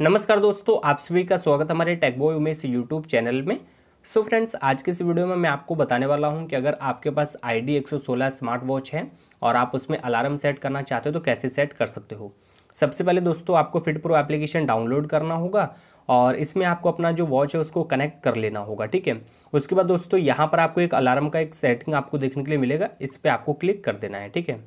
नमस्कार दोस्तों आप सभी का स्वागत हमारे टेकबॉय उमेश यूट्यूब चैनल में सो so फ्रेंड्स आज के इस वीडियो में मैं आपको बताने वाला हूं कि अगर आपके पास आई डी स्मार्ट वॉच है और आप उसमें अलार्म सेट करना चाहते हो तो कैसे सेट कर सकते हो सबसे पहले दोस्तों आपको फिट प्रो एप्लीकेशन डाउनलोड करना होगा और इसमें आपको अपना जो वॉच है उसको कनेक्ट कर लेना होगा ठीक है उसके बाद दोस्तों यहाँ पर आपको एक अलार्म का एक सेटिंग आपको देखने के लिए मिलेगा इस पर आपको क्लिक कर देना है ठीक है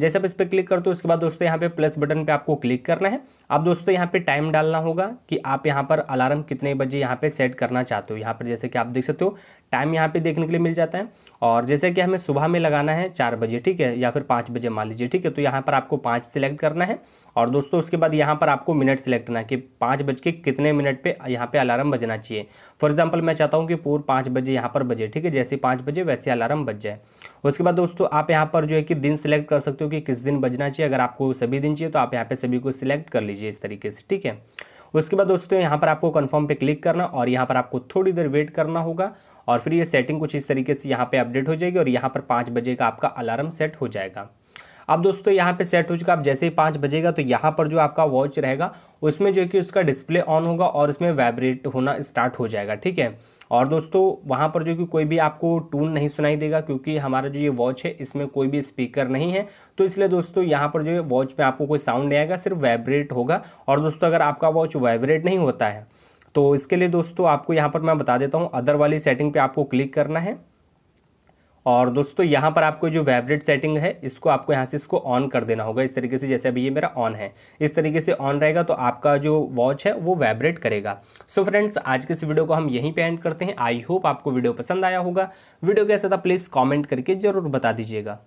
जैसे आप इस पर क्लिक करते हो उसके बाद दोस्तों यहाँ पे प्लस बटन पे आपको क्लिक करना है आप दोस्तों यहाँ पे टाइम डालना होगा कि आप यहाँ पर अलार्म कितने बजे यहाँ पे सेट करना चाहते हो यहाँ पर जैसे कि आप देख सकते हो टाइम यहाँ पे देखने के लिए मिल जाता है और जैसे कि हमें सुबह में लगाना है चार बजे ठीक है या फिर पाँच बजे मान लीजिए ठीक है तो यहाँ पर आपको पाँच सेलेक्ट करना है और दोस्तों उसके बाद यहाँ पर आपको मिनट सेलेक्ट करना है कि पाँच बज के कितने मिनट पर यहाँ पर अलार्म बजना चाहिए फॉर एग्जाम्पल मैं चाहता हूँ कि पूर्व पाँच बजे यहाँ पर बजे ठीक है जैसे पाँच बजे वैसे अलार्म बज जाए उसके बाद दोस्तों आप यहाँ पर जो है कि दिन सिलेक्ट कर सकते हो कि किस दिन बजना चाहिए अगर आपको सभी दिन चाहिए तो आप यहाँ पे सभी को सिलेक्ट कर लीजिए इस तरीके से ठीक है उसके बाद दोस्तों यहाँ पर आपको कन्फर्म पर क्लिक करना और यहाँ पर आपको थोड़ी देर वेट करना होगा और फिर ये सेटिंग कुछ इस तरीके से यहाँ पर अपडेट हो जाएगी और यहाँ पर पाँच बजे का आपका अलार्म सेट हो जाएगा अब दोस्तों यहाँ पे सेट हो चुका आप जैसे ही पाँच बजेगा तो यहाँ पर जो आपका वॉच रहेगा उसमें जो है कि उसका डिस्प्ले ऑन होगा और उसमें वाइब्रेट होना स्टार्ट हो जाएगा ठीक है और दोस्तों वहाँ पर जो कि कोई भी आपको टून नहीं सुनाई देगा क्योंकि हमारा जो ये वॉच है इसमें कोई भी स्पीकर नहीं है तो इसलिए दोस्तों यहाँ पर जो है वॉच में आपको कोई साउंड नहीं आएगा सिर्फ वाइब्रेट होगा और दोस्तों अगर आपका वॉच वाइब्रेट नहीं होता है तो इसके लिए दोस्तों आपको यहाँ पर मैं बता देता हूँ अदर वाली सेटिंग पर आपको क्लिक करना है और दोस्तों यहाँ पर आपको जो वाइब्रेट सेटिंग है इसको आपको यहाँ से इसको ऑन कर देना होगा इस तरीके से जैसे अभी ये मेरा ऑन है इस तरीके से ऑन रहेगा तो आपका जो वॉच है वो वाइब्रेट करेगा सो so फ्रेंड्स आज के इस वीडियो को हम यहीं पे एंड करते हैं आई होप आपको वीडियो पसंद आया होगा वीडियो कैसा था प्लीज़ कॉमेंट करके ज़रूर बता दीजिएगा